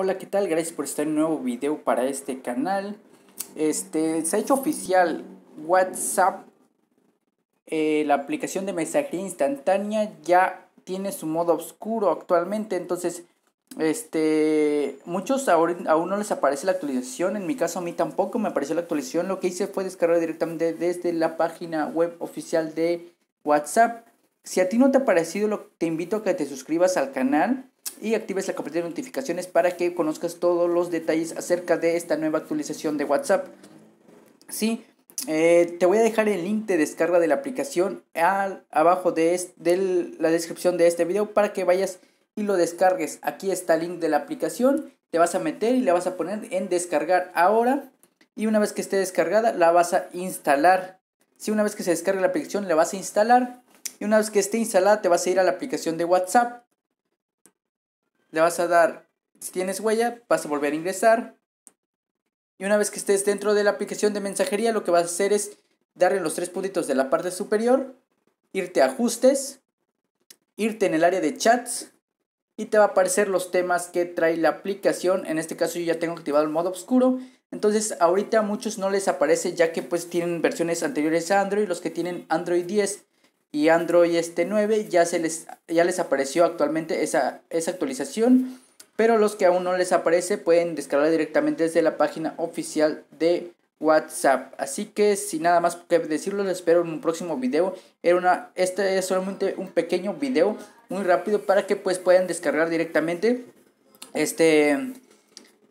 Hola, ¿qué tal? Gracias por estar en un nuevo video para este canal. Este, se ha hecho oficial WhatsApp. Eh, la aplicación de mensajería instantánea ya tiene su modo oscuro actualmente. Entonces, este, muchos aún, aún no les aparece la actualización. En mi caso, a mí tampoco me apareció la actualización. Lo que hice fue descargar directamente desde la página web oficial de WhatsApp. Si a ti no te ha parecido, te invito a que te suscribas al canal y actives la campanita de notificaciones para que conozcas todos los detalles acerca de esta nueva actualización de WhatsApp. Sí, eh, te voy a dejar el link de descarga de la aplicación al, abajo de, la descripción de este video para que vayas y lo descargues. Aquí está el link de la aplicación, te vas a meter y le vas a poner en descargar ahora y una vez que esté descargada la vas a instalar. Si una vez que se descargue la aplicación la vas a instalar y una vez que esté instalada te vas a ir a la aplicación de WhatsApp le vas a dar, si tienes huella, vas a volver a ingresar. Y una vez que estés dentro de la aplicación de mensajería, lo que vas a hacer es darle los tres puntitos de la parte superior, irte a ajustes, irte en el área de chats y te va a aparecer los temas que trae la aplicación. En este caso yo ya tengo activado el modo oscuro. Entonces ahorita a muchos no les aparece ya que pues tienen versiones anteriores a Android, los que tienen Android 10 y Android este 9 ya, se les, ya les apareció actualmente esa, esa actualización, pero los que aún no les aparece pueden descargar directamente desde la página oficial de WhatsApp. Así que sin nada más que decirlo, les espero en un próximo video. Era una, este es solamente un pequeño video muy rápido para que pues puedan descargar directamente este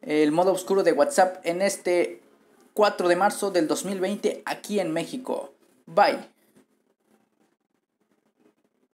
el modo oscuro de WhatsApp en este 4 de marzo del 2020 aquí en México. Bye.